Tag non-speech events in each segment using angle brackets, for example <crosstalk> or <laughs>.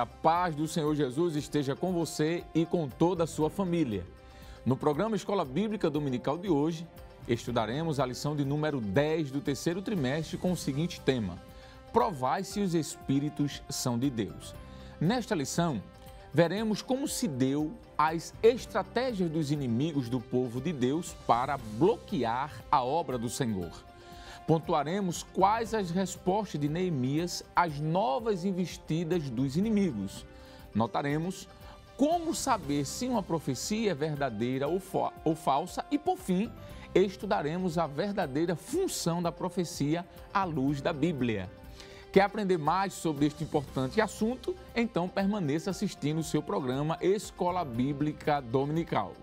a paz do Senhor Jesus esteja com você e com toda a sua família. No programa Escola Bíblica Dominical de hoje, estudaremos a lição de número 10 do terceiro trimestre com o seguinte tema: Provai se os Espíritos são de Deus. Nesta lição, veremos como se deu as estratégias dos inimigos do povo de Deus para bloquear a obra do Senhor. Pontuaremos quais as respostas de Neemias às novas investidas dos inimigos. Notaremos como saber se uma profecia é verdadeira ou, ou falsa e, por fim, estudaremos a verdadeira função da profecia à luz da Bíblia. Quer aprender mais sobre este importante assunto? Então permaneça assistindo o seu programa Escola Bíblica Dominical.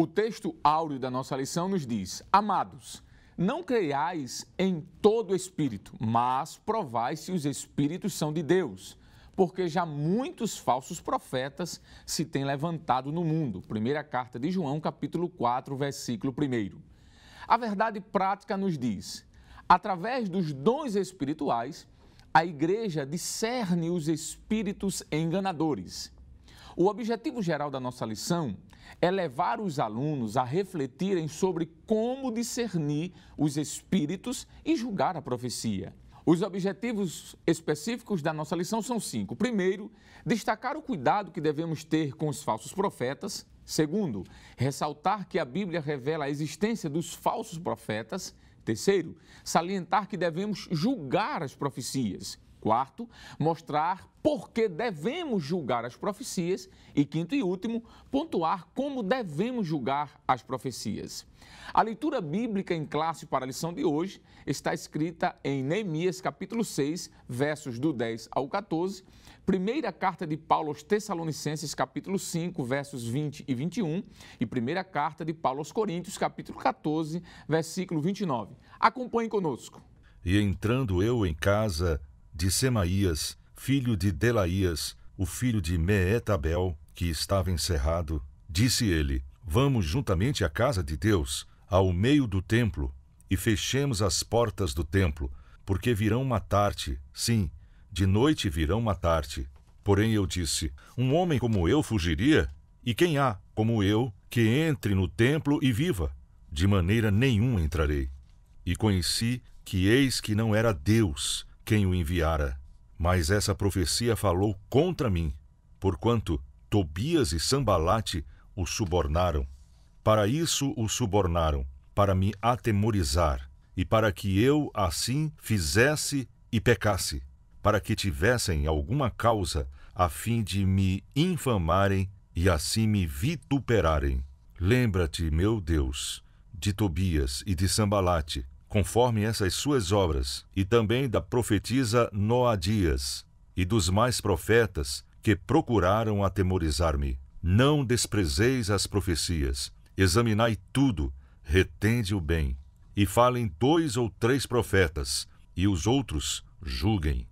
O texto áureo da nossa lição nos diz: Amados, não creiais em todo espírito, mas provai se os espíritos são de Deus, porque já muitos falsos profetas se têm levantado no mundo. Primeira carta de João, capítulo 4, versículo 1. A verdade prática nos diz: através dos dons espirituais, a igreja discerne os espíritos enganadores o objetivo geral da nossa lição é levar os alunos a refletirem sobre como discernir os espíritos e julgar a profecia. Os objetivos específicos da nossa lição são cinco. Primeiro, destacar o cuidado que devemos ter com os falsos profetas. Segundo, ressaltar que a Bíblia revela a existência dos falsos profetas. Terceiro, salientar que devemos julgar as profecias. Quarto, mostrar por que devemos julgar as profecias. E quinto e último, pontuar como devemos julgar as profecias. A leitura bíblica em classe para a lição de hoje está escrita em Neemias capítulo 6, versos do 10 ao 14, primeira carta de Paulo aos Tessalonicenses capítulo 5, versos 20 e 21 e primeira carta de Paulo aos Coríntios capítulo 14, versículo 29. Acompanhe conosco. E entrando eu em casa, de Semaías, filho de Delaías, o filho de Meetabel, que estava encerrado, disse ele: Vamos juntamente à casa de Deus, ao meio do templo, e fechemos as portas do templo, porque virão matar-te. Sim, de noite virão matar-te. Porém eu disse: Um homem como eu fugiria? E quem há, como eu, que entre no templo e viva? De maneira nenhuma entrarei. E conheci que eis que não era Deus quem o enviara. Mas essa profecia falou contra mim, porquanto Tobias e Sambalate o subornaram. Para isso o subornaram, para me atemorizar, e para que eu assim fizesse e pecasse, para que tivessem alguma causa a fim de me infamarem e assim me vituperarem. Lembra-te, meu Deus, de Tobias e de Sambalate, conforme essas suas obras, e também da profetisa Noadias e dos mais profetas que procuraram atemorizar-me. Não desprezeis as profecias, examinai tudo, retende o bem, e falem dois ou três profetas, e os outros julguem.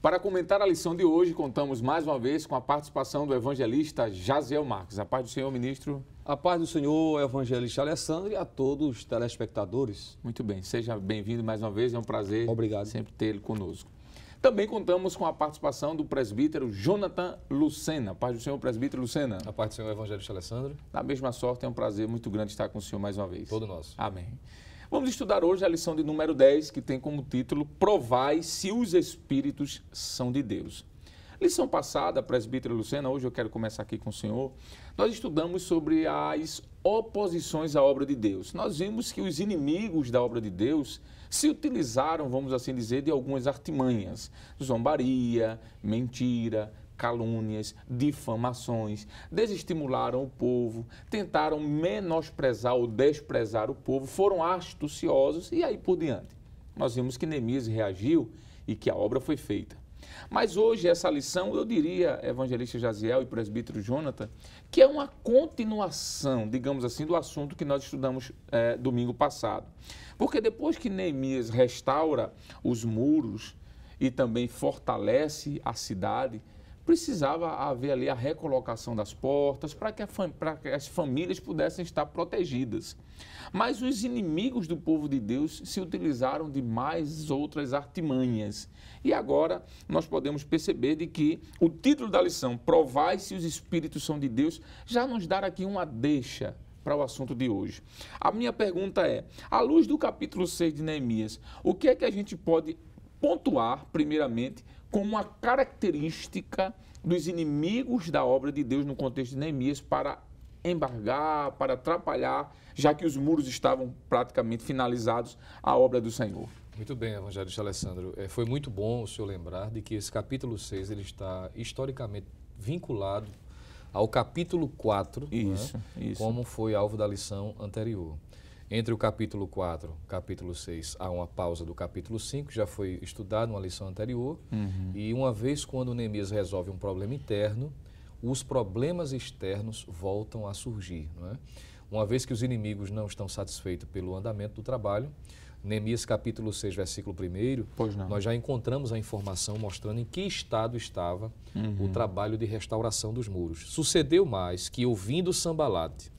Para comentar a lição de hoje, contamos mais uma vez com a participação do evangelista Jaziel Marques. A paz do Senhor, ministro. A paz do Senhor, evangelista Alessandro, e a todos os telespectadores. Muito bem, seja bem-vindo mais uma vez, é um prazer Obrigado. sempre tê-lo conosco. Também contamos com a participação do presbítero Jonathan Lucena. Paz do Senhor, presbítero Lucena. A paz do Senhor, evangelista Alessandro. Na mesma sorte, é um prazer muito grande estar com o senhor mais uma vez. Todo nosso. Amém. Vamos estudar hoje a lição de número 10, que tem como título Provai se os Espíritos são de Deus. Lição passada, presbítero Lucena, hoje eu quero começar aqui com o senhor. Nós estudamos sobre as oposições à obra de Deus. Nós vimos que os inimigos da obra de Deus se utilizaram, vamos assim dizer, de algumas artimanhas: zombaria, mentira, calúnias, difamações, desestimularam o povo, tentaram menosprezar ou desprezar o povo, foram astuciosos e aí por diante. Nós vimos que Neemias reagiu e que a obra foi feita. Mas hoje essa lição, eu diria, evangelista Jaziel e presbítero Jonathan, que é uma continuação, digamos assim, do assunto que nós estudamos é, domingo passado. Porque depois que Neemias restaura os muros e também fortalece a cidade, precisava haver ali a recolocação das portas para que, que, as famílias pudessem estar protegidas. Mas os inimigos do povo de Deus se utilizaram de mais outras artimanhas. E agora nós podemos perceber de que o título da lição, Provai se os Espíritos são de Deus, já nos dá aqui uma deixa para o assunto de hoje. A minha pergunta é, à luz do capítulo 6 de Neemias, o que é que a gente pode pontuar, primeiramente, como uma característica dos inimigos da obra de Deus no contexto de Neemias para embargar, para atrapalhar, já que os muros estavam praticamente finalizados, a obra do Senhor. Muito bem, Evangelista Alessandro. É, foi muito bom o senhor lembrar de que esse capítulo 6 ele está historicamente vinculado ao capítulo 4, né? isso, né, isso. como foi alvo da lição anterior. Entre o capítulo 4 capítulo 6, há uma pausa do capítulo 5, já foi estudado numa lição anterior. Uhum. E uma vez quando Neemias resolve um problema interno, os problemas externos voltam a surgir. Não é? Uma vez que os inimigos não estão satisfeitos pelo andamento do trabalho, Neemias capítulo 6, versículo 1, nós já encontramos a informação mostrando em que estado estava uhum. o trabalho de restauração dos muros. Sucedeu mais que, ouvindo Sambalate,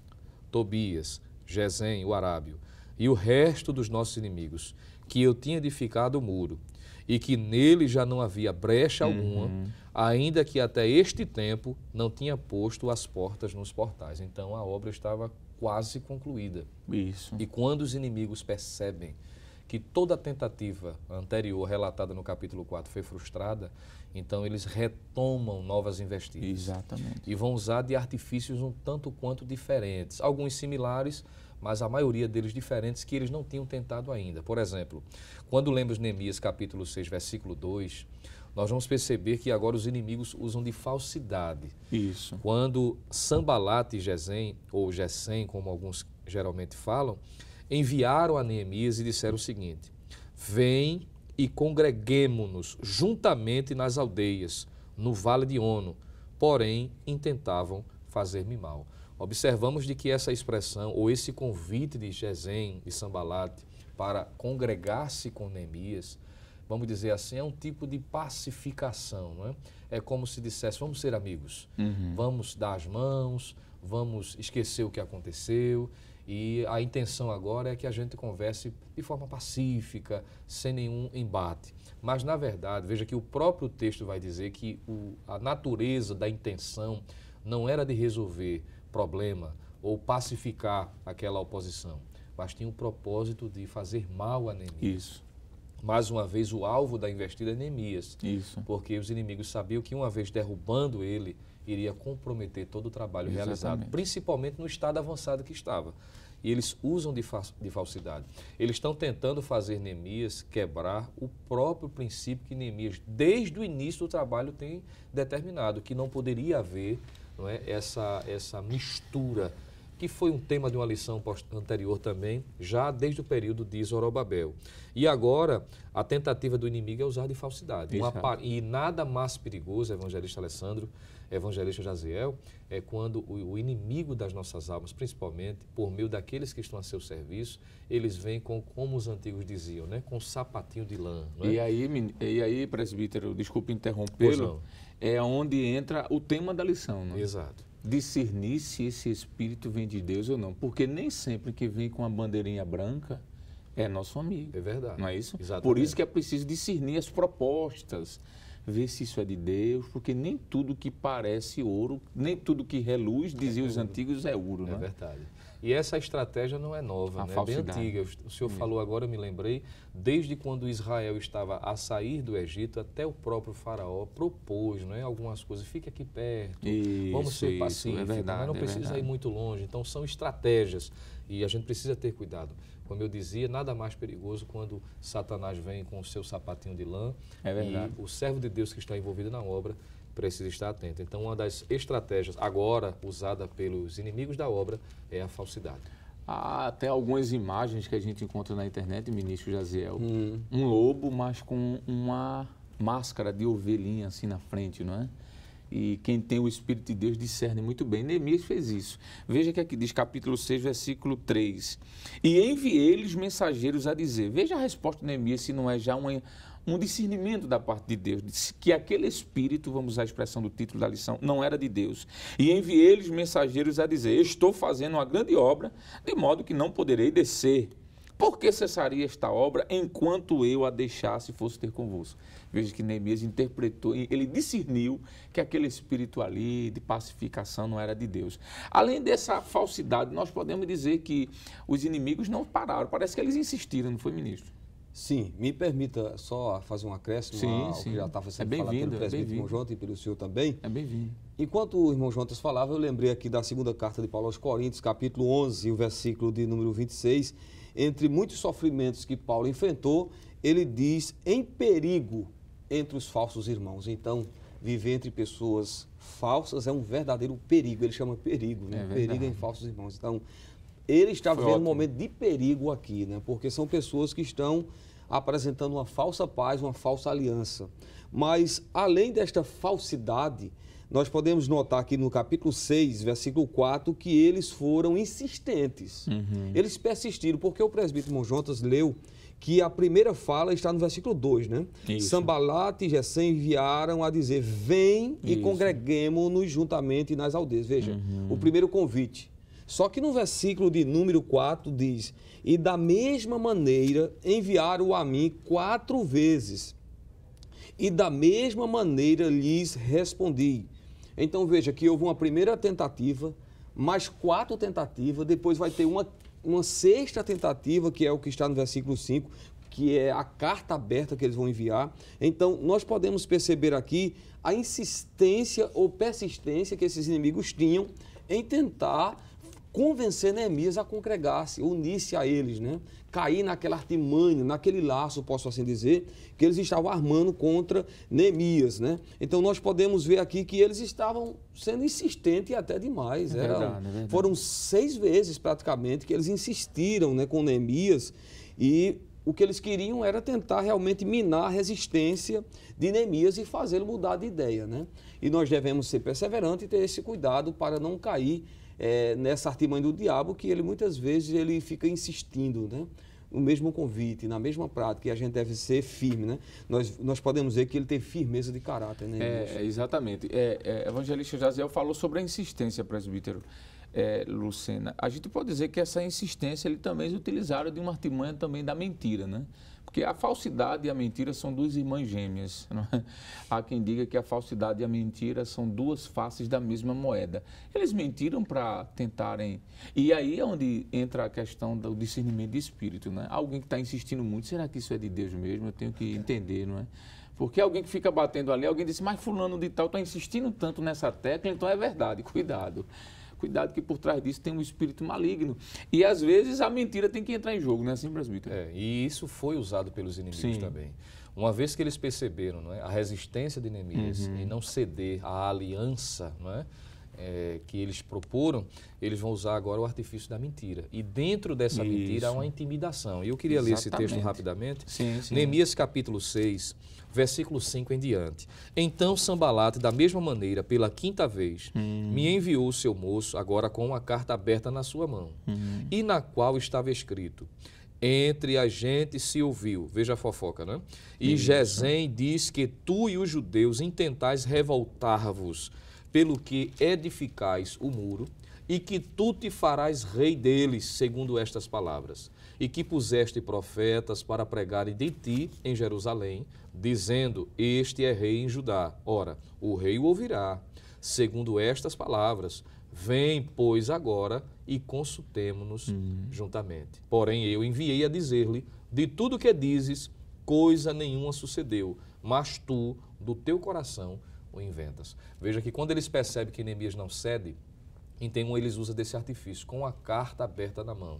Tobias, Gesem, o Arábio, e o resto dos nossos inimigos, que eu tinha edificado o muro, e que nele já não havia brecha uhum. alguma, ainda que até este tempo não tinha posto as portas nos portais. Então a obra estava quase concluída. Isso. E quando os inimigos percebem que toda tentativa anterior relatada no capítulo 4 foi frustrada, então eles retomam novas investidas. Exatamente. E vão usar de artifícios um tanto quanto diferentes, alguns similares, mas a maioria deles diferentes que eles não tinham tentado ainda. Por exemplo, quando lemos Neemias capítulo 6, versículo 2, nós vamos perceber que agora os inimigos usam de falsidade. Isso. Quando Sambalat e Gesem, ou Gesem, como alguns geralmente falam, enviaram a Neemias e disseram o seguinte: Vem e congreguemo-nos juntamente nas aldeias, no vale de Ono. Porém, intentavam fazer-me mal. Observamos de que essa expressão ou esse convite de Gezem e Sambalate para congregar-se com Neemias, vamos dizer assim, é um tipo de pacificação. Não é? é como se dissesse: vamos ser amigos, uhum. vamos dar as mãos, vamos esquecer o que aconteceu. E a intenção agora é que a gente converse de forma pacífica, sem nenhum embate. Mas, na verdade, veja que o próprio texto vai dizer que o, a natureza da intenção não era de resolver problema ou pacificar aquela oposição, mas tinha o propósito de fazer mal a Neemias. Isso mais uma vez, o alvo da investida é Neemias. Isso. Porque os inimigos sabiam que, uma vez derrubando ele, iria comprometer todo o trabalho Exatamente. realizado, principalmente no estado avançado que estava. E eles usam de, fa de falsidade. Eles estão tentando fazer Neemias quebrar o próprio princípio que Neemias, desde o início do trabalho, tem determinado, que não poderia haver não é, essa, essa mistura que foi um tema de uma lição anterior também, já desde o período de Zorobabel. E agora, a tentativa do inimigo é usar de falsidade. Uma, e nada mais perigoso, evangelista Alessandro, evangelista Jaziel, é quando o, o, inimigo das nossas almas, principalmente, por meio daqueles que estão a seu serviço, eles vêm com, como os antigos diziam, né? com um sapatinho de lã. É? E, aí, e aí, presbítero, desculpe interrompê-lo, é onde entra o tema da lição. Não? É? Exato discernir se esse espírito vem de Deus ou não, porque nem sempre que vem com a bandeirinha branca é nosso amigo. É verdade. Não é isso? Exatamente. Por isso que é preciso discernir as propostas, ver se isso é de Deus, porque nem tudo que parece ouro, nem tudo que reluz, diziam é os antigos, é ouro, é né? É verdade. E essa estratégia não é nova, né? é bem antiga. O senhor falou agora, eu me lembrei, desde quando Israel estava a sair do Egito, até o próprio faraó propôs né, algumas coisas. Fique aqui perto, isso, vamos ser é pacíficos, é verdade, mas não é precisa verdade. ir muito longe. Então, são estratégias e a gente precisa ter cuidado. Como eu dizia, nada mais perigoso quando Satanás vem com o seu sapatinho de lã é e o servo de Deus que está envolvido na obra precisa estar atento. Então, uma das estratégias agora usada pelos inimigos da obra é a falsidade. Há até algumas imagens que a gente encontra na internet, ministro Jaziel. Hum. Um lobo, mas com uma máscara de ovelhinha assim na frente, não é? E quem tem o Espírito de Deus discerne muito bem. Neemias fez isso. Veja que aqui é diz, capítulo 6, versículo 3. E enviei-lhes mensageiros a dizer. Veja a resposta de Neemias, se não é já uma, um discernimento da parte de Deus, disse que aquele espírito, vamos usar a expressão do título da lição, não era de Deus. E enviei-lhes mensageiros a dizer: Estou fazendo uma grande obra, de modo que não poderei descer. Por que cessaria esta obra enquanto eu a deixasse fosse ter convosco? Veja que Neemias interpretou, ele discerniu que aquele espírito ali de pacificação não era de Deus. Além dessa falsidade, nós podemos dizer que os inimigos não pararam, parece que eles insistiram, não foi, ministro? Sim, me permita só fazer um acréscimo sim, ao sim. que já estava é sendo é falado pelo é irmão Jontas e pelo senhor também. É bem-vindo. Enquanto o irmão Jontas falava, eu lembrei aqui da segunda carta de Paulo aos Coríntios, capítulo 11, o versículo de número 26. Entre muitos sofrimentos que Paulo enfrentou, ele diz em perigo entre os falsos irmãos. Então, viver entre pessoas falsas é um verdadeiro perigo. Ele chama perigo, né? É perigo em falsos irmãos. Então, ele está Foi vivendo ótimo. um momento de perigo aqui, né? Porque são pessoas que estão apresentando uma falsa paz, uma falsa aliança. Mas, além desta falsidade, nós podemos notar aqui no capítulo 6, versículo 4, que eles foram insistentes. Uhum. Eles persistiram, porque o presbítero Monjontas leu que a primeira fala está no versículo 2, né? Isso. Sambalate e Jessé enviaram a dizer, vem e congreguemos-nos juntamente nas aldeias. Veja, uhum. o primeiro convite, só que no versículo de número 4 diz: E da mesma maneira enviaram a mim quatro vezes, e da mesma maneira lhes respondi. Então veja que houve uma primeira tentativa, mais quatro tentativas, depois vai ter uma, uma sexta tentativa, que é o que está no versículo 5, que é a carta aberta que eles vão enviar. Então, nós podemos perceber aqui a insistência ou persistência que esses inimigos tinham em tentar convencer Neemias a congregar-se, unir-se a eles, né? cair naquela artimanha, naquele laço, posso assim dizer, que eles estavam armando contra Neemias. Né? Então nós podemos ver aqui que eles estavam sendo insistentes e até demais. É verdade, é verdade. Foram seis vezes praticamente que eles insistiram né, com Neemias e o que eles queriam era tentar realmente minar a resistência de Neemias e fazê-lo mudar de ideia. Né? E nós devemos ser perseverantes e ter esse cuidado para não cair é, nessa artimanha do diabo que ele muitas vezes ele fica insistindo, né? o mesmo convite, na mesma prática, e a gente deve ser firme, né? Nós, nós podemos dizer que ele tem firmeza de caráter, né? É, é exatamente. É, é, evangelista Jaziel falou sobre a insistência, presbítero é, Lucena. A gente pode dizer que essa insistência ele também é utilizaram de uma artimanha também da mentira, né? Porque a falsidade e a mentira são duas irmãs gêmeas. É? Há quem diga que a falsidade e a mentira são duas faces da mesma moeda. Eles mentiram para tentarem. E aí é onde entra a questão do discernimento de espírito. Né? Alguém que está insistindo muito, será que isso é de Deus mesmo? Eu tenho que entender, não é? Porque alguém que fica batendo ali, alguém disse, mas fulano de tal está insistindo tanto nessa tecla, então é verdade, <laughs> cuidado. Cuidado que por trás disso tem um espírito maligno. E às vezes a mentira tem que entrar em jogo, não né? é assim, Brasmito? É, e isso foi usado pelos inimigos Sim. também. Uma vez que eles perceberam não é, a resistência de Neemias uhum. e não ceder à aliança, não é? é, que eles proporam, eles vão usar agora o artifício da mentira. E dentro dessa Isso. mentira há uma intimidação. E eu queria Exatamente. ler esse texto rapidamente. Sim, sim. Neemias capítulo 6, versículo 5 em diante. Então Sambalate, da mesma maneira, pela quinta vez, hum. me enviou o seu moço, agora com uma carta aberta na sua mão, hum. e na qual estava escrito, entre a gente se ouviu. Veja a fofoca, né? E Isso. diz que tu e os judeus intentais revoltar-vos pelo que edificais o muro, e que tu te farás rei deles, segundo estas palavras, e que puseste profetas para pregarem de ti em Jerusalém, dizendo: Este é rei em Judá. Ora, o rei o ouvirá, segundo estas palavras. Vem, pois, agora e consultemo-nos uhum. juntamente. Porém, eu enviei a dizer-lhe: De tudo que dizes, coisa nenhuma sucedeu, mas tu, do teu coração, o inventas. Veja que quando eles percebem que Neemias não cede, então eles usam desse artifício, com a carta aberta na mão.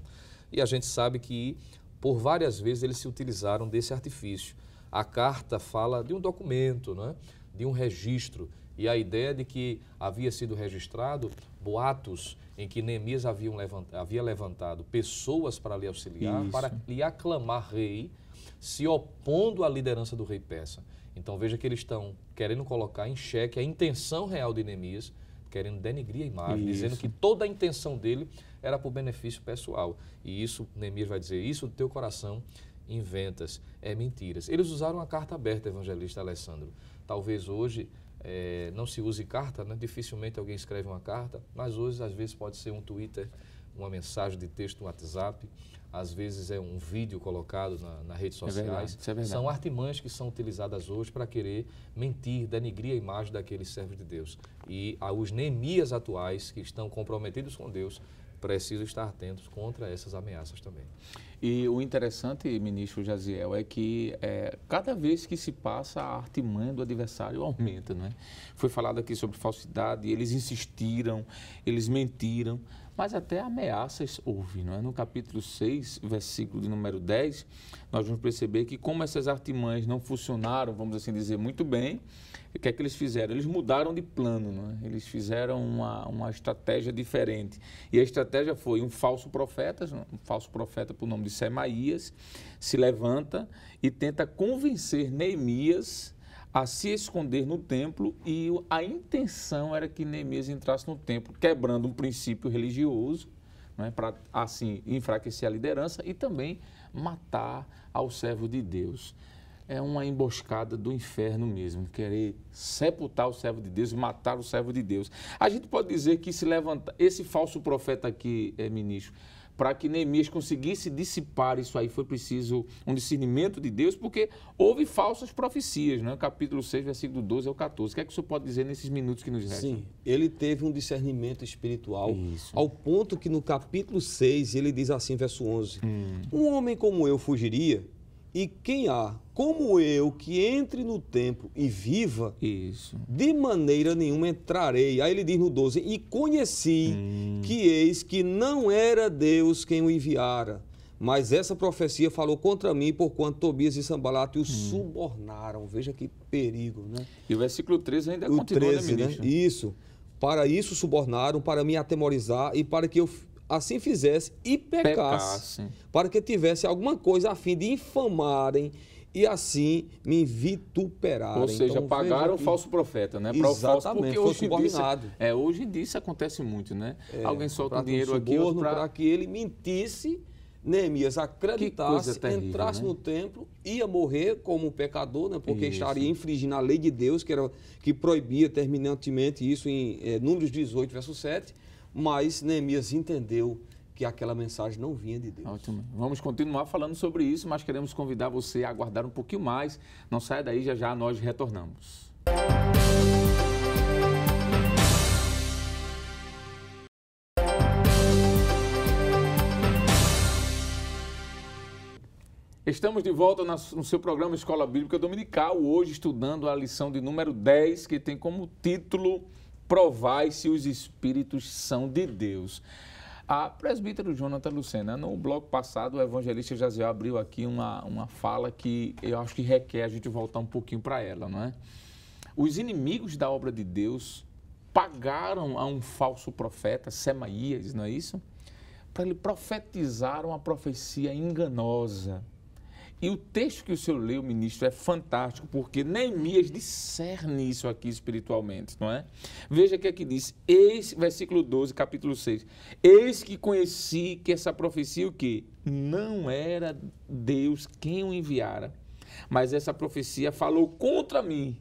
E a gente sabe que por várias vezes eles se utilizaram desse artifício. A carta fala de um documento, né de um registro, e a ideia de que havia sido registrado boatos em que Neemias levantado, havia levantado pessoas para lhe auxiliar, Isso. para lhe aclamar rei, se opondo à liderança do rei persa. Então veja que eles estão querendo colocar em xeque a intenção real de Neemias, querendo denegrir a imagem, isso. dizendo que toda a intenção dele era por benefício pessoal. E isso, Neemias vai dizer, isso do teu coração inventas, é mentiras. Eles usaram a carta aberta, evangelista Alessandro. Talvez hoje é, não se use carta, né? dificilmente alguém escreve uma carta, mas hoje às vezes pode ser um Twitter, uma mensagem de texto, um WhatsApp às vezes é um vídeo colocado na, nas redes sociais. É verdade, é verdade. São artimanhas que são utilizadas hoje para querer mentir, denigrir a imagem daqueles servos de Deus. E ah, os Neemias atuais, que estão comprometidos com Deus, precisam estar atentos contra essas ameaças também. E o interessante, ministro Jaziel, é que é, cada vez que se passa, a artimanha do adversário aumenta, não é? Foi falado aqui sobre falsidade, eles insistiram, eles mentiram, mas até ameaças houve. Não é? No capítulo 6, versículo de número 10, nós vamos perceber que como essas artimanhas não funcionaram, vamos assim dizer, muito bem, o que é que eles fizeram? Eles mudaram de plano, não é? eles fizeram uma, uma estratégia diferente. E a estratégia foi um falso profeta, um falso profeta por nome de Semaías, se levanta e tenta convencer Neemias a se esconder no templo e a intenção era que Neemias entrasse no templo, quebrando um princípio religioso, né, para assim enfraquecer a liderança e também matar ao servo de Deus. É uma emboscada do inferno mesmo, querer sepultar o servo de Deus, matar o servo de Deus. A gente pode dizer que se levanta esse falso profeta aqui, é, ministro, para que Neemias conseguisse dissipar isso aí, foi preciso um discernimento de Deus, porque houve falsas profecias, né? capítulo 6, versículo 12 ao 14. O que é que o senhor pode dizer nesses minutos que nos restam? Sim, ele teve um discernimento espiritual, isso. ao ponto que no capítulo 6 ele diz assim, verso 11, hum. um homem como eu fugiria e quem há, como eu, que entre no templo e viva, Isso. de maneira nenhuma entrarei. Aí ele diz no 12: E conheci hum. que eis que não era Deus quem o enviara, mas essa profecia falou contra mim, porquanto Tobias e Sambalato o hum. subornaram. Veja que perigo, né? E o versículo 13 ainda o continua, 13, né, né, ministro? Né? Isso. Para isso subornaram, para me atemorizar e para que eu assim fizesse e pecasse, pecasse, para que tivesse alguma coisa a fim de infamarem e assim me vituperarem. Ou seja, então, pagaram o falso profeta, né? Para o falso, porque hoje disso, é-, é, hoje disso acontece muito, né? É, Alguém solta um dinheiro um aqui para pra... que ele mentisse Neemias acreditasse, terrível, entrasse né? no templo, ia morrer como pecador, né? porque isso. estaria infringindo a lei de Deus, que, era, que proibia terminantemente isso em é, Números 18, verso 7. Mas Neemias entendeu que aquela mensagem não vinha de Deus. Ótimo. Vamos continuar falando sobre isso, mas queremos convidar você a aguardar um pouquinho mais. Não saia daí, já já nós retornamos. Estamos de volta no seu programa Escola Bíblica Dominical, hoje estudando a lição de número 10, que tem como título provai se os espíritos são de Deus. A presbítero Jonathan Lucena, no bloco passado, o evangelista Jaziel abriu aqui uma, uma fala que eu acho que requer a gente voltar um pouquinho para ela, não é? Os inimigos da obra de Deus pagaram a um falso profeta, Semaías, não é isso? Para ele profetizar uma profecia enganosa, e o texto que o senhor leu, ministro, é fantástico, porque Neemias discerne isso aqui espiritualmente, não é? Veja o que é que diz, eis, versículo 12, capítulo 6. Eis que conheci que essa profecia, o quê? Não era Deus quem o enviara, mas essa profecia falou contra mim.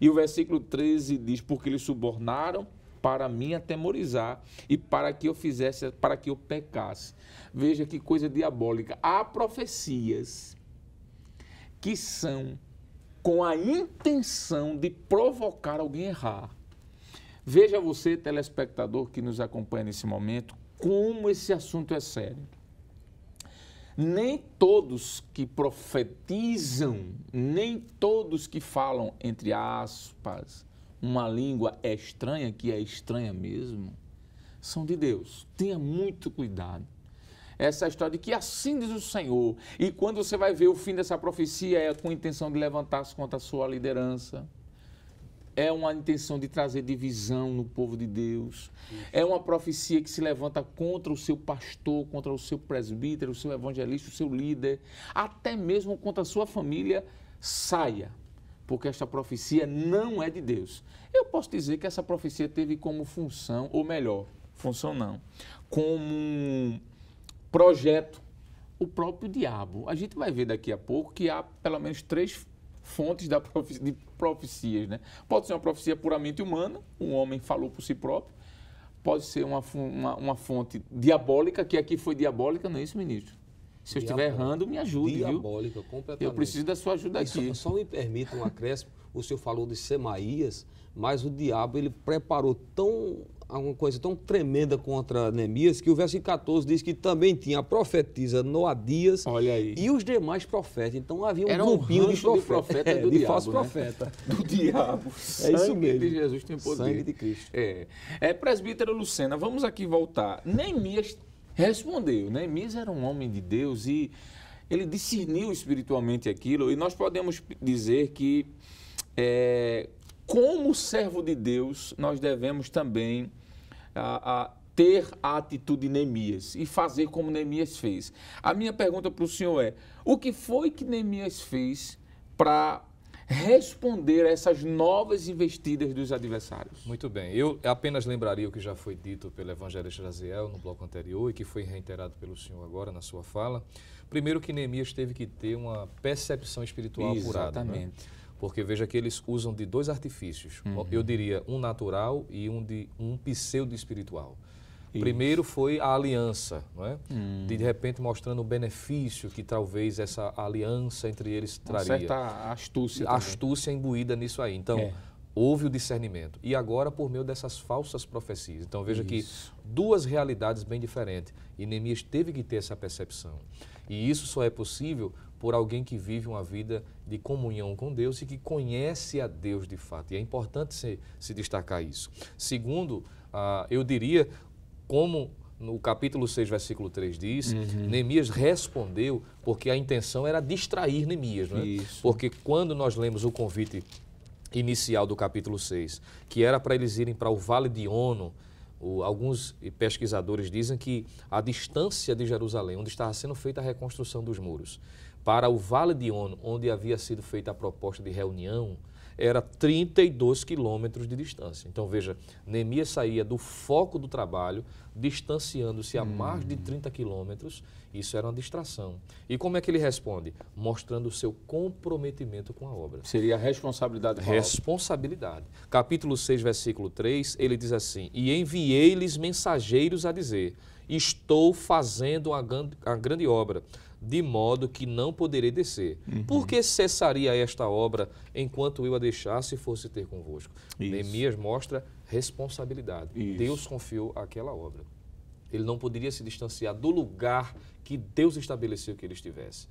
E o versículo 13 diz, porque eles subornaram para mim atemorizar e para que eu fizesse, para que eu pecasse. Veja que coisa diabólica. Há profecias que são com a intenção de provocar alguém errar. Veja você, telespectador que nos acompanha nesse momento, como esse assunto é sério. Nem todos que profetizam, nem todos que falam, entre aspas, uma língua é estranha, que é estranha mesmo, são de Deus. Tenha muito cuidado essa história de que assim diz o Senhor. E quando você vai ver o fim dessa profecia, é com intenção de levantar-se contra a sua liderança. É uma intenção de trazer divisão no povo de Deus. É uma profecia que se levanta contra o seu pastor, contra o seu presbítero, o seu evangelista, o seu líder, até mesmo contra a sua família. Saia, porque esta profecia não é de Deus. Eu posso dizer que essa profecia teve como função, ou melhor, função não, como projeto, o próprio diabo. A gente vai ver daqui a pouco que há pelo menos três fontes da profe... de profecias. Né? Pode ser uma profecia puramente humana, um homem falou por si próprio, pode ser uma, uma, uma fonte diabólica, que aqui foi diabólica, não é isso, ministro? Se eu diabólica, estiver errando, me ajude. Diabólica, viu? completamente. Eu preciso da sua ajuda aqui. Só, só, me permita um acréscimo. O senhor falou de Semaías, mas o diabo ele preparou tão alguma coisa tão tremenda contra Neemias que o versículo 14 diz que também tinha a profetisa Noadias e os demais profetas. Então havia um Era grupinho de, profeta, de profeta é, do de diabo, falso né? profeta. <laughs> Do diabo. É isso mesmo. de Jesus tem poder. Sangue de Cristo. É. é, presbítero Lucena, vamos aqui voltar. Neemias respondeu. Neemias era um homem de Deus e ele discerniu espiritualmente aquilo e nós podemos dizer que é, como servo de Deus, nós devemos também a, a, ter a atitude de Neemias e fazer como Neemias fez. A minha pergunta para o senhor é: o que foi que Neemias fez para responder a essas novas investidas dos adversários? Muito bem. Eu apenas lembraria o que já foi dito pelo evangelista Jaziel no bloco anterior e que foi reiterado pelo senhor agora na sua fala. Primeiro que Neemias teve que ter uma percepção espiritual né? Exatamente. apurada. Exatamente. Né? Porque veja que eles usam de dois artifícios. Uhum. Eu diria um natural e um de um pseudo-espiritual. Primeiro foi a aliança, não é? Hum. De, repente mostrando o benefício que talvez essa aliança entre eles Uma traria. certa astúcia. Astúcia imbuída nisso aí. Então, é. houve o discernimento. E agora por meio dessas falsas profecias. Então, veja isso. que duas realidades bem diferentes. E Neemias teve que ter essa percepção. E isso só é possível por alguém que vive uma vida de comunhão com Deus e que conhece a Deus de fato. E é importante se, se destacar isso. Segundo, ah, eu diria, como no capítulo 6, versículo 3 diz, uhum. Neemias respondeu porque a intenção era distrair Neemias. Né? Isso. Porque quando nós lemos o convite inicial do capítulo 6, que era para eles irem para o Vale de Ono, o, alguns pesquisadores dizem que a distância de Jerusalém, onde estava sendo feita a reconstrução dos muros, para o Vale de Ono, onde havia sido feita a proposta de reunião, era 32 quilômetros de distância. Então, veja, Neemias saía do foco do trabalho, distanciando-se a hum. mais de 30 quilômetros. Isso era uma distração. E como é que ele responde? Mostrando o seu comprometimento com a obra. Seria a responsabilidade. Responsabilidade. Capítulo 6, versículo 3, ele diz assim, E enviei-lhes mensageiros a dizer, Estou fazendo a grande obra de modo que não poderei descer. Uhum. Por que cessaria esta obra enquanto eu a deixasse e fosse ter convosco? Isso. Neemias mostra responsabilidade. Isso. Deus confiou aquela obra. Ele não poderia se distanciar do lugar que Deus estabeleceu que ele estivesse.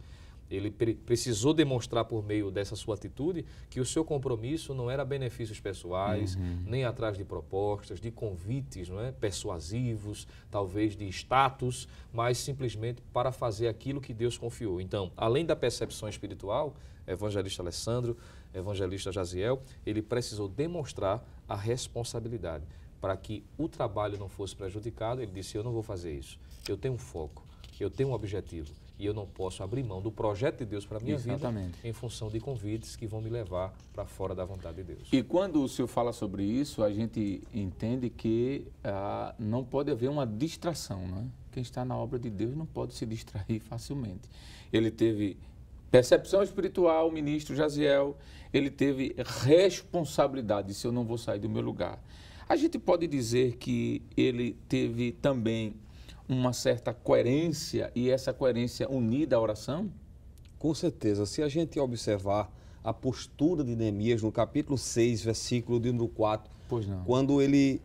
Ele pre precisou demonstrar por meio dessa sua atitude que o seu compromisso não era benefícios pessoais, uhum. nem atrás de propostas, de convites não é? persuasivos, talvez de status, mas simplesmente para fazer aquilo que Deus confiou. Então, além da percepção espiritual, evangelista Alessandro, evangelista Jaziel, ele precisou demonstrar a responsabilidade. Para que o trabalho não fosse prejudicado, ele disse: Eu não vou fazer isso. Eu tenho um foco, eu tenho um objetivo e eu não posso abrir mão do projeto de Deus para minha Exatamente. vida em função de convites que vão me levar para fora da vontade de Deus. E quando o senhor fala sobre isso, a gente entende que ah, não pode haver uma distração. Né? Quem está na obra de Deus não pode se distrair <laughs> facilmente. Ele teve Percepção espiritual, ministro Jaziel, ele teve responsabilidade, se eu não vou sair do meu lugar. A gente pode dizer que ele teve também uma certa coerência e essa coerência unida à oração? Com certeza. Se a gente observar a postura de Neemias no capítulo 6, versículo de número 4, quando ele,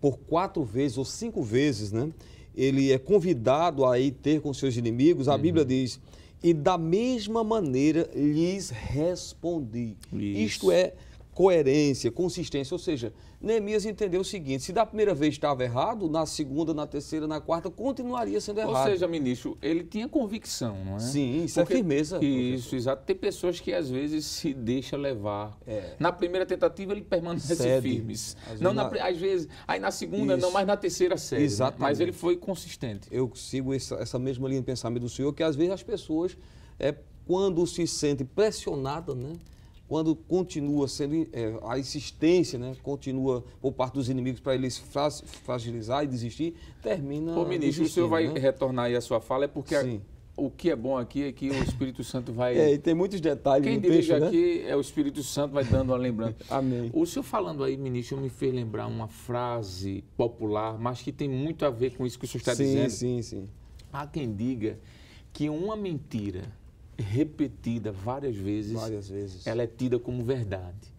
por quatro vezes ou cinco vezes, né, ele é convidado a ir ter com seus inimigos, a uhum. Bíblia diz, e da mesma maneira lhes respondi. Isso. Isto é coerência, consistência, ou seja, Neemias entendeu o seguinte: se da primeira vez estava errado, na segunda, na terceira, na quarta, continuaria sendo errado. Ou seja, ministro, ele tinha convicção, não é? Sim, isso é Porque, é firmeza. Isso, exato. Tem pessoas que às vezes se deixa levar. É. Na primeira tentativa, ele permanece cede. firme. Às não, vezes, na, às vezes, aí na segunda, isso. não, mas na terceira série. Exatamente. Né? Mas ele foi consistente. Eu sigo essa, essa mesma linha de pensamento do senhor, que às vezes as pessoas, é, quando se sentem pressionadas, né? quando continua sendo é, a insistência, né, continua por parte dos inimigos para eles fragilizar e desistir, termina. Ô, ministro, o senhor vai né? retornar aí a sua fala, é porque o que é bom aqui é que o Espírito Santo vai. É, e tem muitos detalhes. Quem dirige texto, né? aqui né? é o Espírito Santo, vai dando uma lembrança. <laughs> Amém. O senhor falando aí, ministro, me fez lembrar uma frase popular, mas que tem muito a ver com isso que o senhor está sim, dizendo. Sim, sim, sim. Há quem diga que uma mentira repetida várias vezes, várias vezes, ela é tida como verdade.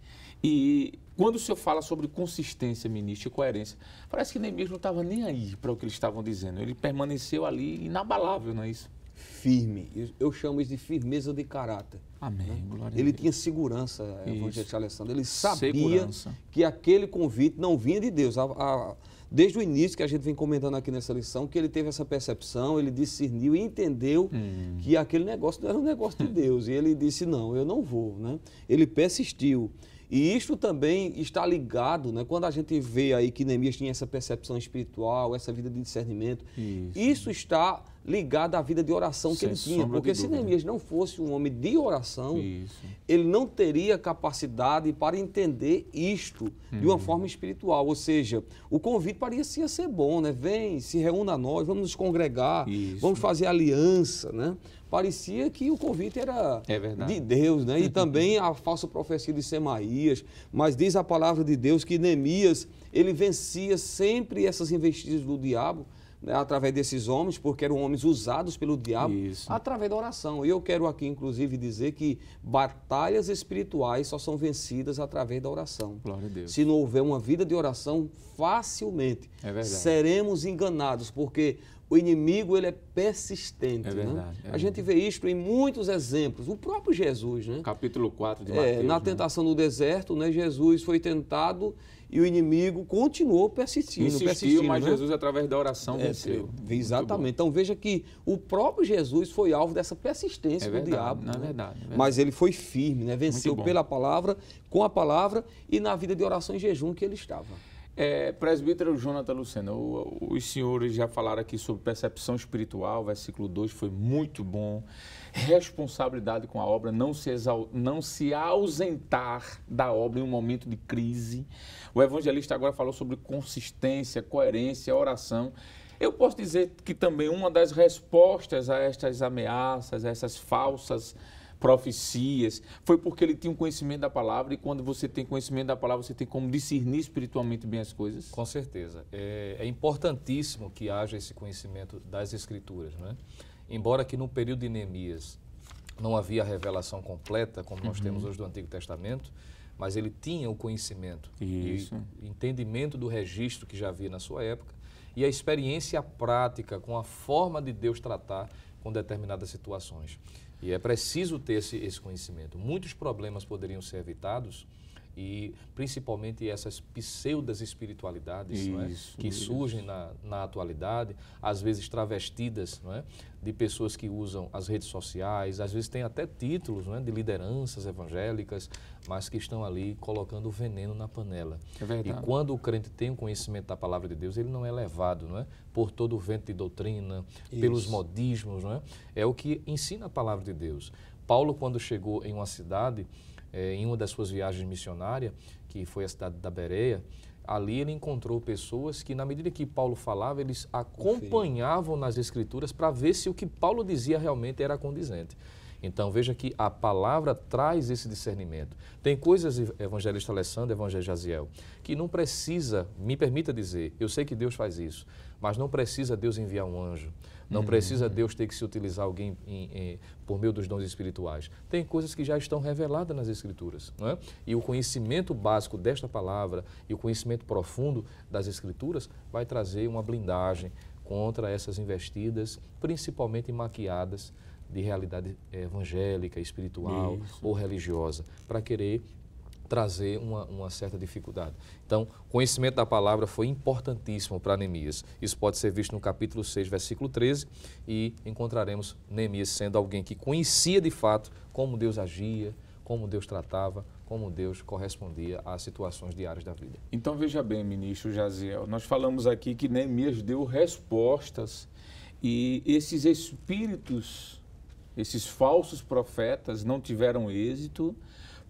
E quando o senhor fala sobre consistência, ministro, e coerência, parece que nem não estava nem aí para o que eles estavam dizendo. Ele permaneceu ali inabalável, não é isso? Firme. Eu, chamo isso de firmeza de caráter. Amém. Né? Ele tinha segurança, Evangelista Alessandro. Ele sabia segurança. que aquele convite não vinha de Deus. A, a, desde o início que a gente vem comentando aqui nessa lição, que ele teve essa percepção, ele discerniu e entendeu hum. que aquele negócio não era um negócio de Deus. e ele disse: Não, eu não vou. Né? Ele persistiu. E isso também está ligado, né? quando a gente vê aí que Neemias tinha essa percepção espiritual, essa vida de discernimento, isso, isso está ligada à vida de oração que Sem ele tinha. Porque se Neemias não fosse um homem de oração, Isso. ele não teria capacidade para entender isto uhum. de uma uhum. forma espiritual. Ou seja, o convite parecia ser bom, né? Vem, se reúna a nós, vamos nos congregar, Isso. vamos fazer aliança, né? Parecia que o convite era é de Deus, né? E também a falsa profecia de Semaías, mas diz a palavra de Deus que Neemias, ele vencia sempre essas investidas do diabo, né, através desses homens, porque eram homens usados pelo diabo, Isso. através da oração. E eu quero aqui, inclusive, dizer que batalhas espirituais só são vencidas através da oração. Glória a Deus. Se não houver uma vida de oração, facilmente é seremos enganados, porque o inimigo ele é persistente. É né? verdade, né? é a gente vê isto em muitos exemplos. O próprio Jesus, né? Capítulo 4 de Mateus. É, na né? tentação né? no deserto, né, Jesus foi tentado e o inimigo continuou persistindo. Insistiu, persistindo, mas né? Jesus, através da oração, é, venceu. É, exatamente. Então veja que o próprio Jesus foi alvo dessa persistência é verdade, do diabo. É né? verdade, é verdade. Mas ele foi firme, né? venceu pela palavra, com a palavra e na vida de oração e jejum que ele estava. É, presbítero Jonathan Lucena, os senhores já falaram aqui sobre percepção espiritual, versículo 2 foi muito bom responsabilidade com a obra, não se, não se ausentar da obra em um momento de crise. O evangelista agora falou sobre consistência, coerência, oração. Eu posso dizer que também uma das respostas a estas ameaças, a essas falsas profecias, foi porque ele tinha um conhecimento da palavra e quando você tem conhecimento da palavra, você tem como discernir espiritualmente bem as coisas? Com certeza. É, é importantíssimo que haja esse conhecimento das escrituras, é? embora que no período de Neemias não havia a revelação completa, como uhum. nós temos hoje do Antigo Testamento, mas ele tinha o conhecimento Isso. e entendimento do registro que já havia na sua época e a experiência prática com a forma de Deus tratar com determinadas situações. E é preciso ter esse, esse conhecimento. Muitos problemas poderiam ser evitados e principalmente essas pseudas espiritualidades é, isso, é? que isso. surgem na, na atualidade, às vezes travestidas é? de pessoas que usam as redes sociais, às vezes tem até títulos é? de lideranças evangélicas, mas que estão ali colocando veneno na panela. É e quando o crente tem o conhecimento da palavra de Deus, ele não é levado não é? por todo o vento de doutrina, isso. pelos modismos, não é? é o que ensina a palavra de Deus. Paulo, quando chegou em uma cidade, é, em uma das suas viagens missionárias, que foi à cidade da Bereia, ali ele encontrou pessoas que, na medida que Paulo falava, eles acompanhavam nas escrituras para ver se o que Paulo dizia realmente era condizente. Então veja que a palavra traz esse discernimento. Tem coisas, evangelista Alessandro, evangelista Jaziel, que não precisa, me permita dizer, eu sei que Deus faz isso, mas não precisa Deus enviar um anjo. Não precisa Deus ter que se utilizar alguém em, em, por meio dos dons espirituais. Tem coisas que já estão reveladas nas Escrituras. Não é? E o conhecimento básico desta palavra e o conhecimento profundo das Escrituras vai trazer uma blindagem contra essas investidas, principalmente maquiadas de realidade eh, evangélica, espiritual Isso. ou religiosa, para querer trazer uma, uma, certa dificuldade. Então, conhecimento da palavra foi importantíssimo para Neemias. Isso pode ser visto no capítulo 6, versículo 13, e encontraremos Neemias sendo alguém que conhecia de fato como Deus agia, como Deus tratava, como Deus correspondia às situações diárias da vida. Então, veja bem, ministro Jaziel, nós falamos aqui que Neemias deu respostas e esses espíritos, esses falsos profetas não tiveram êxito